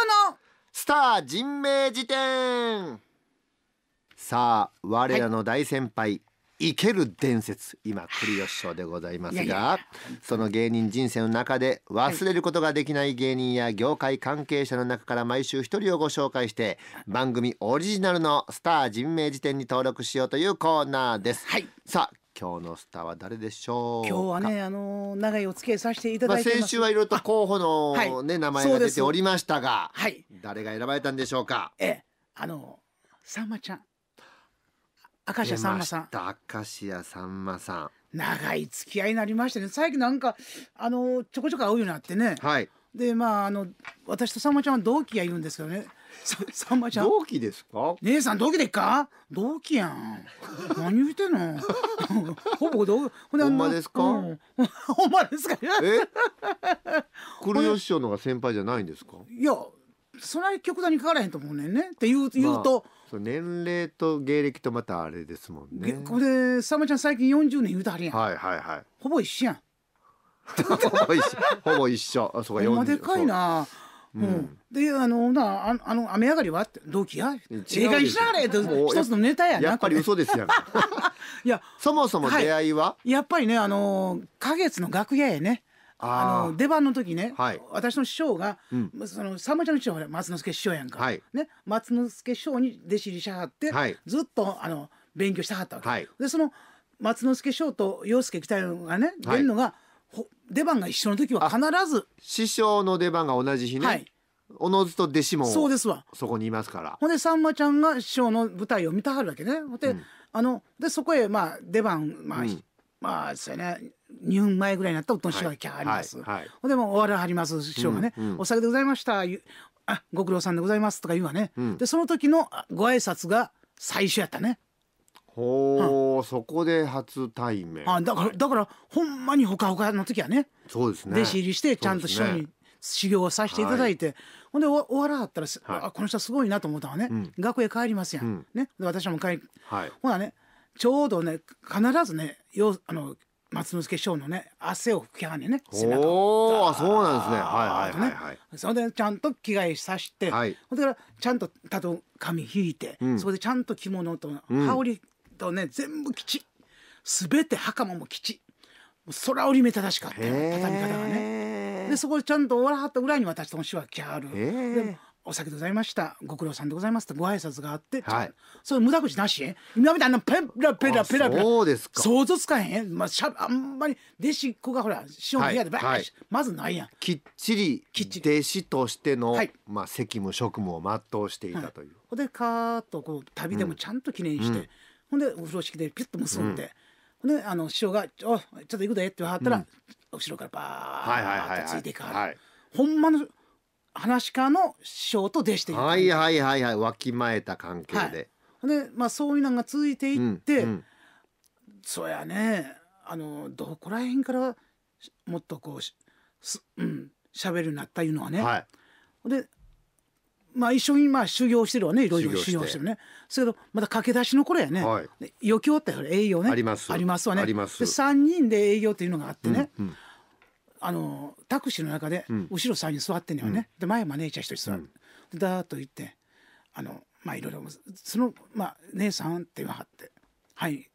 オのスター人名辞典さあ我らの大先輩、はい生ける伝説今栗吉賞でございますがその芸人人生の中で忘れることができない芸人や業界関係者の中から毎週一人をご紹介して番組オリジナルのスター人名辞典に登録しようというコーナーです、はい、さあ今日のスターは誰でしょう今日はねあの長いお付き合いさせていただいて先週はいろいろと候補のね、名前が出ておりましたが、はい、誰が選ばれたんでしょうかえあのさんまちゃん明石家さんまさんた明石家さんまさん長い付き合いになりましたね最近なんかあのちょこちょこ会うようになってね、はい、でまああの私とさんまちゃんは同期がいるんですけどねささんまちゃん同期ですか姉さん同期でっか同期やん何言ってんのほぼ同期ほんまですか、うん、ほんまですかえ黒吉師匠のが先輩じゃないんですかいやそれは極端にかからへんと思うねんねって言う,、言うと、ま年齢と芸歴とまたあれですもんねこれさんまちゃん最近40年言うたはるやんはいはいはいほぼ一緒やん ほぼ一緒ほぼ一緒あそうかでかいなうん、であのなああの雨上がりはって同期や正解しながらって一つのネタやなやっぱり嘘ですや いやそもそも出会いは、はい、やっぱりねあの花月の楽屋やねあの出番の時ね、はい、私の師匠が、うん、そのさんまちゃんの師匠が松之助師匠やんか、はい、ね、松之助師匠に弟子入りしはって、はい、ずっとあの勉強したかったわけ、でその松之助師匠と陽介北野がね出るのが、はい出番が一緒の時は必ず師匠の出番が同じ日ね、はいおのずと弟子もそうですわそこにいますからほんでさんまちゃんが師匠の舞台を見たはるわけねほんで,、あのでそこへまあ出番まあ、うんまあそうやね2分前ぐらいになったお年がきゃあります、はいはいほんでも終わらはります師匠がね、うんうん、お酒でございました」あ「ご苦労さんでございます」とか言うわね、うん、でその時のご挨拶が最初やったねほう、はそこで初対面あだからだからほんまにほかほかの時はねそうですね弟子入りしてちゃんと師匠に、修行をさせていただいて、はい、ほんで終わらはったら、はい、あこの人すごいなと思ったわね、うん、学園帰りますやん、うん、ね、私も帰り、はい、ほらねちょうどね必ずねよあの松之助師匠のね汗を拭きはねね背中おあそうなんですねはいはいはい、はいそれでちゃんと着替えさして、はい、それからちゃんとたと髪引いて、うん、そこでちゃんと着物と羽織とね全部す全て袴もち、空折り目正しかったよ畳み方がねでそこでちゃんと終わらはったぐらいに私と師匠は来はるでお酒でございましたご苦労さんでございますってご挨拶があって、はい、それ無駄口なし今みたいなペラペラペラペラそうですか想像つかへん、まあ、しゃあんまり弟子っ子がほら師匠の部屋でばっかまずないやんきっちり弟子としての、はい、まあ、責務職務を全うしていたという、はい、でカーッとこう旅でもちゃんと記念して、うんうん、ほんで風呂敷でピュッと結んで、ほんであの師匠が「おちょっと行くで」って言わはったら、後ろからばーッとついていかはる、いはいはいはい、ほんまの話し家の師匠と弟子で、いはいはいはいはいわきまえた関係で、はい、でまあそういうのが続いていって、うんうん、そうやねあのどこらへんからもっとこうし,、うん、しゃべるようになったいうのはね、はい、でまあ、一緒にまあ修行してるわねいろいろ修行してるねそれけどまだ駆け出しの頃やね、はい、余興って営業ねありますありますわねで3人で営業っていうのがあってね、うんうん、あのタクシーの中で後ろ3人座ってんのよね、うん、で前マネージャー1人座って、うん、だーっと言ってあのまあいろいろその、まあ、姉さんって言わはって「はい」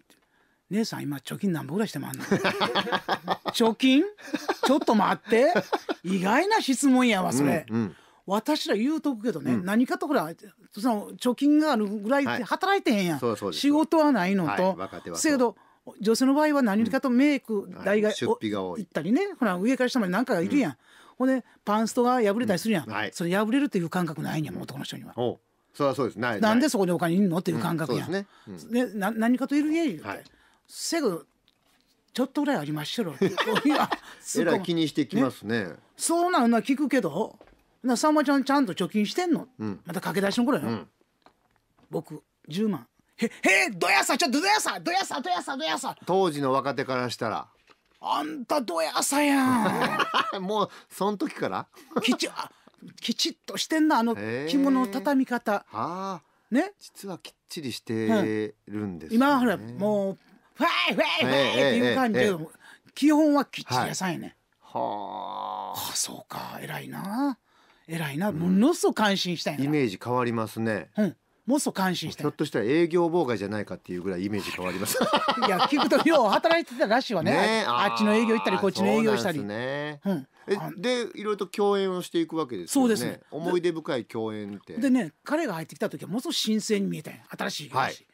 姉さん今貯金何本ぐらいしてもあんの 貯金ちょっと待って意外な質問やわそれ、うんうん私ら言うとくけどね、うん、何かとほらその貯金があるぐらい働いてへんやん、はい、仕事はないのと、せやけど女性の場合は何かとメイク代が,、出費が多い行ったりねほら上から下まで何かがいるやん、うん、ほんでパンストが破れたりするやん、うんはい、それ破れるという感覚ないんやもん男の人には。そそうですないなんでそこにお金いんのっていう感覚やん、ねでな何かといるげ。ん言うて、はい、せやけどちょっとぐらいありまっしょろ。えらい気にしてきますね。ねそうなんな聞くけど、さんまちゃんちゃんと貯金してんの、うんまた駆け出しの頃よ、ん僕10万へへどやさちょっとどやさどやさどやさどやさ当時の若手からしたらあんたどやさや もうその時からきちあきちっとしてんなあの着物の畳み方ああね実はきっちりしてるんです、ね今はほらもう「ファイファイファイ!」っていう感じええええで基本はきっちりやさんやね、はああそうか偉いな偉いな、ものすごく感心したイメージ変わりますね。うんもっと感心したひょっとしたら営業妨害じゃないかっていうぐらいイメージ変わります いや聞くとよう働いてたらしいわね、ね、あっちの営業行ったりこっちの営業したりね、うん、でいろいろと共演をしていくわけです、ね、そうですね思い出深い共演ってでね彼が入ってきた時はものすごく新鮮に見えたん新しい話、はい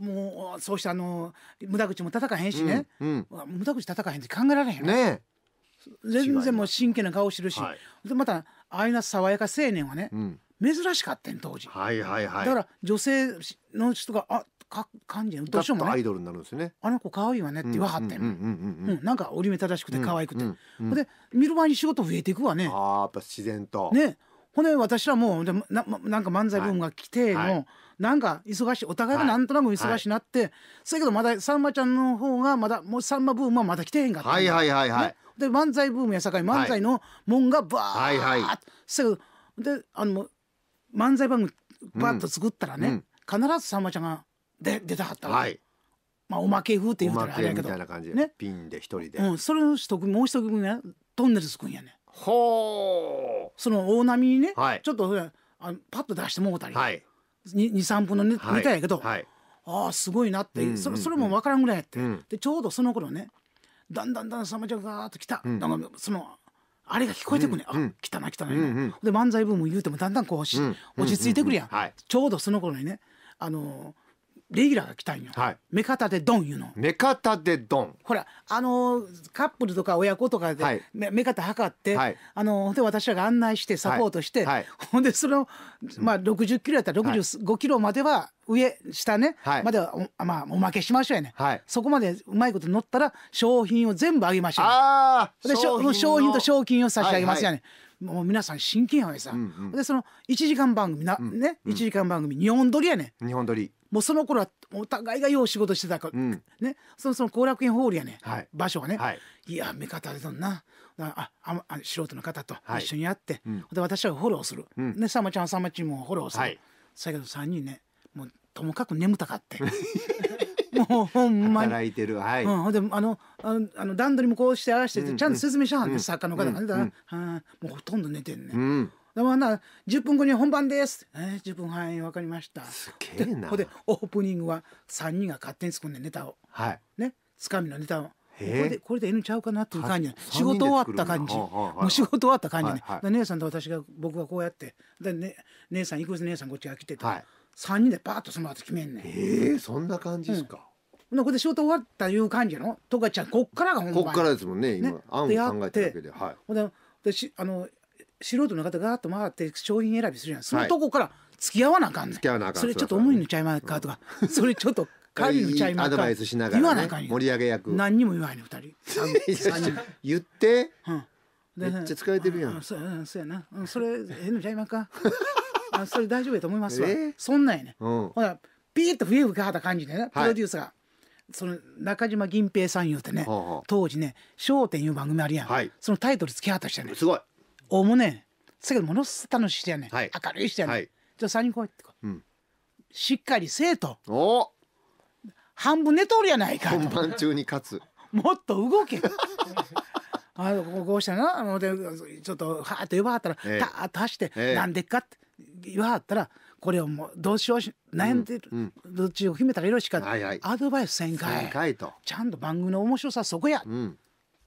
もうそうしたあの無駄口も戦えへんしね、うんうん、無駄口戦えへんって考えられへんね全然もう真剣な顔してるし、はい、でまたああいうな爽やか青年はね、うん、珍しかったん当時、はいはいはい、だから女性の人があか感じのどうしようもねアイドルになるんですねあの子可愛いわねって言わはってんなんか折り目正しくて可愛くて、うんうんうん、で見る前に仕事増えていくわねあやっぱ自然とねほん私らもうなななんか漫才ブームが来て、はい、もうなんか忙しいお互いがなんとなく忙しいなって、はい、そやけどまださんまちゃんの方がまだもうさんまブームはまだ来てへんかったはいはいはいはい、ねで漫才ブームやさかい漫才の門がバーッ、はいはいはい、であの漫才番組バッと作ったらね、うん、必ずさんまちゃんがで出たはったわ、はい、まあおまけ風って言うたらあれやけどね、ピンで一人で、うん、それの一組もう一組がトンネルズくんやねほうその大波にね、はい、ちょっとあのパッと出してもうたり、はい、23分のネ,、はい、ネやけど、はい、ああすごいなって、うんうんうん、それそれも分からんぐらいやって、うん、でちょうどその頃ねだんだんだんさまちゃんがーっと来た、うんなんかそのあれが聞こえてくんね、うんあ来たな来たな、うんうんで漫才ブーム言うてもだんだんこうし、うん落ち着いてくるやん、うんうんうんちょうどその頃にねあのーレギュラーが来たんよ、はい、目方でドンいうの目方でドンほらあのー、カップルとか親子とかで、はい、目目方測って、はい、あのー、で私らが案内してサポートして、はいほんでその、まあ、60キロやったら65キロまでは上下ね、はい、まではお,、まあ、おまけしましょうやね、はい、そこまでうまいこと乗ったら商品を全部あげましょう、ね、あで商品と賞金を差し上げますやね、もう皆さん真剣やわけさ、うんうん、でその1時間番組な、うん、ね1時間番組日本撮りやね日本撮りもうその頃はお互いがよう仕事してたから、うん、ねそのその後楽園ホールやね、はい、場所はね、はい、いや目方でそんなあああ素人の方と一緒にやって、はい、で私はフォローする、うん、でさんまちゃんさんまちームフォローする、はい、そけど3人ねもうともかく眠たかって。もうほんまに働いてるはい、うん、であのあのあの段取りもこうしてああしてて、ちゃんと説明しはんね、うん、作家の方がね、うん、もうほとんど寝てんね、うん、でもな10分後に本番です、えー、10分はい分かりましたすげえなほでオープニングは3人が勝手に作んねネタを、はい、ねつかみのネタをこれでこれでえちゃうかなっていう感じ、仕事終わった感じ、はあはあ、もう仕事終わった感じね、はいはい、姉さんと私が僕がこうやってで、ね、姉さん行くぜ姉さんこっちが来てと、はい、3人でパッとその後決めんねんえー、そんな感じですか、うん、でこれで仕事終わったいう感じのとかちゃんこっからが本番こっからですもんね今、ね、案を考えてるわけではいでであの素人の方がーっと回って商品選びするやんそのとこから付き合わなあかんねん、付き合わなあかんそれちょっと重いのちゃいまかとか、それちょっと軽いのちゃいまアドかバイスしなが言わなあかん、よ盛り上げ役何にも言わへんねん二人言ってうんめっちゃ疲れてるやんそうんそうやな、うん、それ変のちゃいまか あそれ大丈夫やと思いますわ、えーそんなんやねうんほらピーッと笛吹かはった感じでねプロデュースが、その中島銀平さん言うてね、はあはあ当時ね『笑点』いう番組あるやん、はいそのタイトル付き合った人やねすごいおむねせけどものすご楽しい人やねはい明るい人やねはいじゃあ3人来いってう、んしっかりせえとお半分寝とるやないか本番中に勝つもっと動け あこうこうしたなあのでちょっとはーと呼ばはったら、えたーっと走って、えなんでっかって言わはったらこれをもうどうしようし悩んでる、うんどっちを決めたらよろしいか、はいはいアドバイスせんかいちゃんと番組の面白さそこや、うん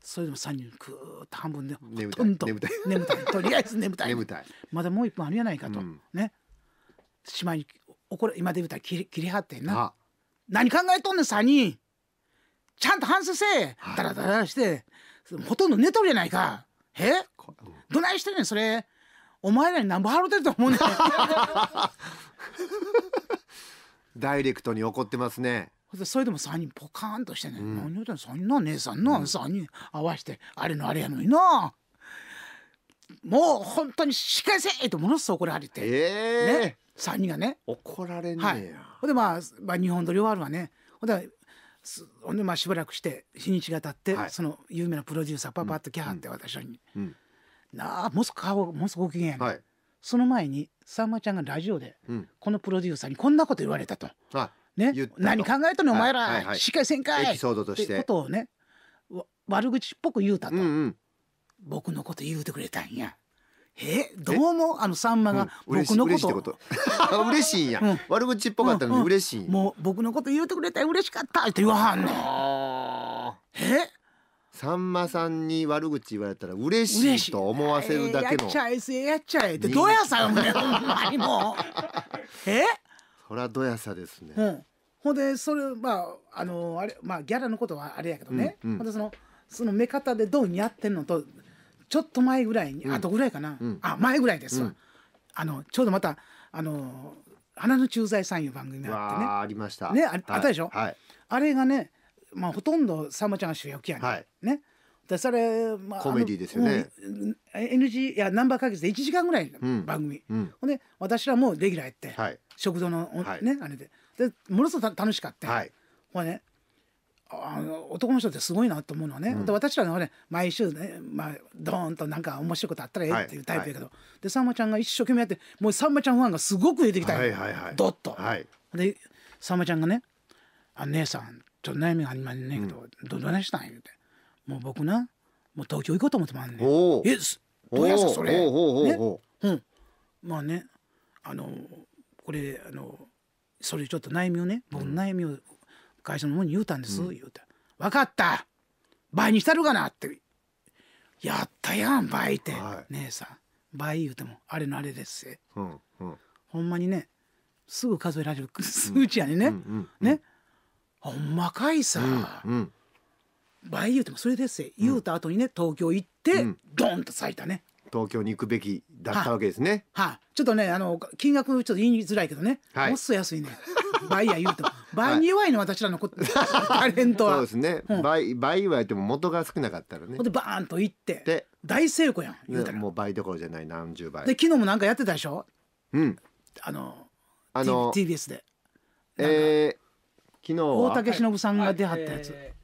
それでも3人くーっと半分でほとんど眠たい眠たいとりあえず眠たい眠たいまだもう一本あるやないかと、ねしまいに怒れ今で言うたら切り切りはってんな何考えとんねん3人ちゃんと反省せえダラダラしてほとんど寝とるやないかえどないしてんねんそれお前らに何ぼ払うてると思うねん ダイレクトに怒ってますねそれでも3人ポカーンとしてね「うん、何言うてんの3人な姉さんの3人合わせてあれのあれやのにな」もう本当に仕返せとものすごい怒られて、えー、ね、3人がね怒られんねはい、ほんで、まあ、まあ日本撮り終わるわねほんでほんでまあしばらくして日にちがたって、はい、その有名なプロデューサーパパッと来はって、私に、うん、なあもうすぐ顔もうすぐご機嫌やね、はい、その前にさんまちゃんがラジオで、このプロデューサーにこんなこと言われたと。はいね、何考えたのお前らしっかりせんかいエピソードとしてことをね悪口っぽく言うたと、うんうん、僕のこと言うてくれたんや。えどうもあのさんまが僕のこと、うん、嬉し 嬉しいんや、うん、悪口っぽかったのに嬉しい、うんうん、もう僕のこと言うてくれたら嬉しかったって言わはんねえさんまさんに悪口言われたら嬉しいと思わせるだけのやっちゃえせやっちゃえってどうやさんねほんまにもうえ それはどやさですね、うん、ほんでそれまああのあれまあギャラのことはあれやけどね、うんうん、ほんでそのその目方でどうにやってんのとちょっと前ぐらいに、うん、あとぐらいかな、うん、あ前ぐらいですわ、うん、あのちょうどまたあの「花の駐在さん」いう番組があってねありましたねあはい、あったでしょ、はい、あれがね、まあ、ほとんどさんまちゃんが主役やね,、はい、ねでそれ、まあ、コメディですよね、うん、NG いやナンバーか月で1時間ぐらいの番組、うんうん、ほんで私らもレギュラーやって、はい、食堂のお、はい、ねあれででものすごく楽しかった、はい、ほらねあの男の人ってすごいなと思うのはね、うん、で私らのね毎週ね、まあ、ドーンとなんか面白いことあったらええっていうタイプやけど、はい、でさんまちゃんが一生懸命やってもうさんまちゃんファンがすごく出てきたよ、はいはいはい、ドッと。はい、でさんまちゃんがね「あ姉さんちょっと悩みがありまんねんけど、うん、どどないしたん?」言うて「もう僕なもう東京行こうと思ってまんねん」え「えどうやさそれ」ね、うん、まあねあのこれあのそれちょっと悩みをね僕の悩みを会社の方に言うたんです、うん、言うた「分かった倍にしたるかな」って「やったやん倍」って、はい、姉さん倍言うてもあれのあれですし、うんうん、ほんまにねすぐ数えられる数値やね、うん、ね、ほんまかいさ、倍言うてもそれですよ言うた後にね東京行って、うん、ドンと咲いたね東京に行くべきだったわけですね。はい、ちょっとねあの金額ちょっと言いづらいけどね、はい、もっと安いね。倍や言うと 倍に弱いの私らのこ、タレントは。そうですね。うん、倍倍はいっても元が少なかったらね。でバーンと行ってで大成功やん言うたら。もう倍どころじゃない何十倍。で昨日もなんかやってたでしょ。うん。あのあの TBS で。えー、昨日は大竹しのぶさんが出はったやつ。はいはいえー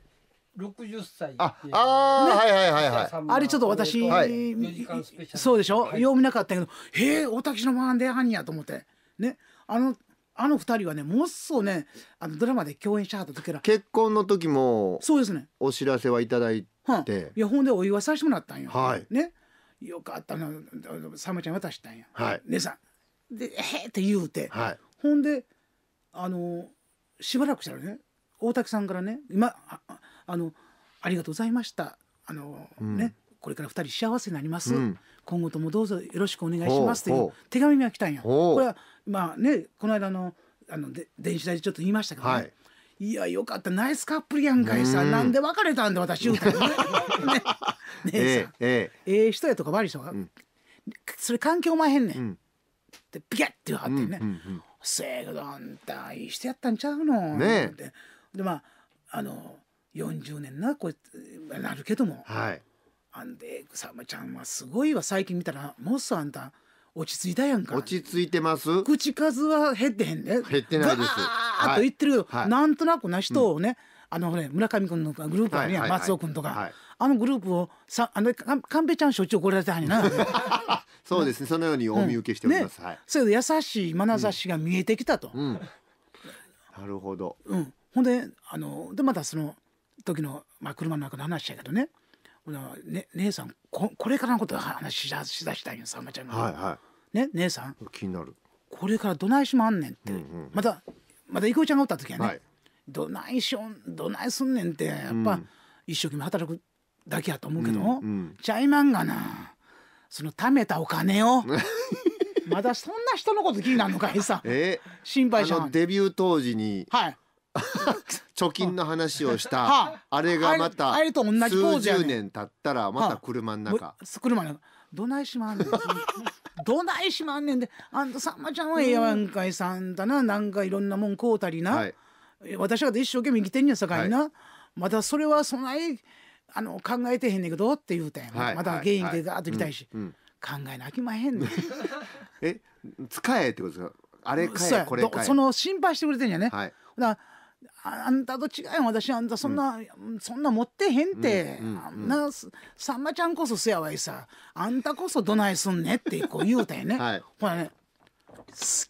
六十歳ああ、ね、はいはいはいはいあれちょっと私、はい、そうでしょ、はい、読みなかったけど「へえおたきのマンデーハンや」と思ってねあのあの二人はねもっそうねあのドラマで共演しはった時ら結婚の時もそうですねお知らせはいただいて、はいやほんでお祝いさせてもらったんよ、はい、ねよかったなサムちゃん渡したんや、はい、姉さんで「へえ」って言うて、はい、ほんであのしばらくしたらね大竹さんからね今あのありがとうございましたあの、うん、ねこれから2人幸せになります、うん、今後ともどうぞよろしくお願いしますという手紙が来たんやこれはまあねこの間のあので電子代でちょっと言いましたけどね、はいいやよかったナイスカップルやんかいさなんで別れたんで私言うた ねねえさ、ええええ、人やとか悪い人が、うん、それ関係おまへんねん、うん、でピキャッてはってね、せえけどあんたいい人やったんちゃうのねでまああの40年なこれなるけども、はい、あんで草間ちゃんはすごいわ最近見たらもっさあんた落ち着いたやんか落ち着いてます口数は減ってへんで、ね、減ってないですあと言ってるけど、はい、なんとなくな人をね、うん、あのね村上君のグループあるやん、は松尾君とか、はい、あのグループをさあの寛平ちゃんしょっちゅう怒られてはんやな そうですねそのようにお見受けしております、うんね、それで優しい眼差しが見えてきたと、うん、なるほど、うん、ほんであのでまたその「時の、まあ、車の中の話やけどねね姉さんここれからのこと話しだしだしたいんさんまちゃんが、はいはい、ね姉さん気になるこれからどないしまんねんって、うんうん、またまた郁恵ちゃんがおった時はね、はい、どないしょんどないすんねんってやっぱ、うん、一生懸命働くだけやと思うけど、うんうん、ちゃいまんがなその貯めたお金を まだそんな人のこと気になるのかいさ、えー、心配しちゃうデビュー当時にはい 貯金の話をした、あ、れがまたあれと同じ数十年経ったらまた車の中、車の中どないしまんねん どないしまんねんであんたさんまちゃんはええやんかいさんだななんかいろんなもん買うたりな、はい、私は一生懸命生きてんんさかいな、はい、またそれはそないあの考えてへんねんけどって言うてん、はい、また原因でガーッときたいし、考えなきまへんねん え使えってことですかあれ買えこれ買えその心配してくれてんやね、はい、だからあんたと違うよ私あんたそんな、うん、そんな持ってへんて、うんうん、あんなさんまちゃんこそせやわいさあんたこそどないすんねってこう言うたよね、はい、ほらね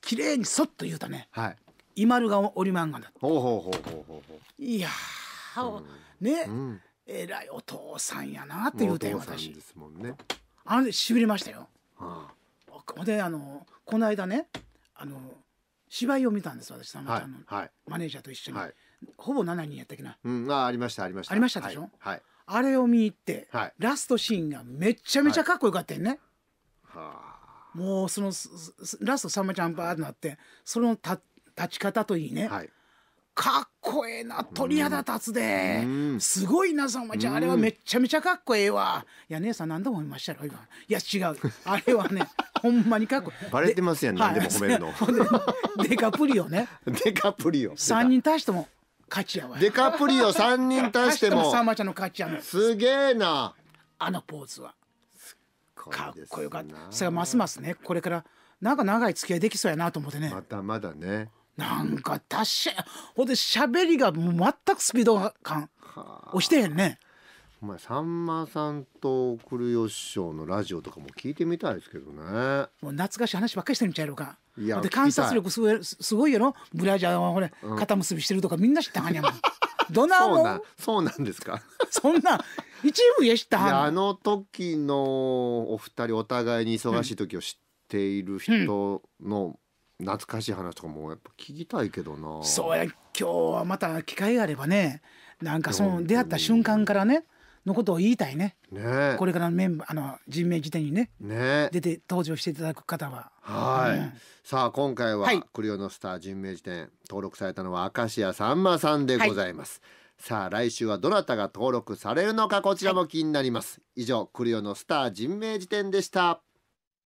綺麗にそっと言うたね、はい、イマルがおり漫画だほうほうほうほうほうほいやー、ね、うん、えらいお父さんやなって言うたよ私ですもんねあれしびれましたよ、はあ、であのこの間ねあの芝居を見たんです私さんまちゃんの、マネージャーと一緒に、ほぼ7人やったっけな、うん、あありましたありましたありましたでしょ、はいあれを見に行って、ラストシーンがめちゃめちゃかっこよかったよね、もうそのラストさんまちゃんバーってなってそのた立ち方といいね、はいかっこええな鳥肌立つで、うんすごいなさんまちゃん、あれはめっちゃめちゃかっこええわいや姉さん何度も言いましたろ今いや違うあれはね ほんまにかっこいいバレてますやん、ね、でも褒めるのデカプリオね デカプリオ3人対しても勝ちやわデカプリオ3人対してもさんまちゃんの勝ちやのすげえなあのポーズはかっこよかったそれがますますねこれからなんか長い付き合いできそうやなと思ってねまだまだねなんか達者ほんで喋りがもう全くスピード感はあ、押してへんねお前さんまさんと送るよっしょのラジオとかも聞いてみたいですけどねもう懐かしい話ばっかりしてるんちゃうかいやで観察力すごいすごいやろブラジャーはほれ、うん、肩結びしてるとかみんな知ったはんやもん どなもんそうなんですか そんな一部や知ったはんあの時のお二人お互いに忙しい時を知っている人の、うん懐かしい話とかもやっぱ聞きたいけどなそうや今日はまた機会があればねなんかその出会った瞬間からねのことを言いたいねねこれからのメンバーあの人命辞典にねね出て登場していただく方ははい、うん、さあ今回は、クリオのスター人名辞典」登録されたのは明石家さんまさんでございます、はい、さあ来週はどなたが登録されるのかこちらも気になります、はい、以上クリオのスター人名辞典でした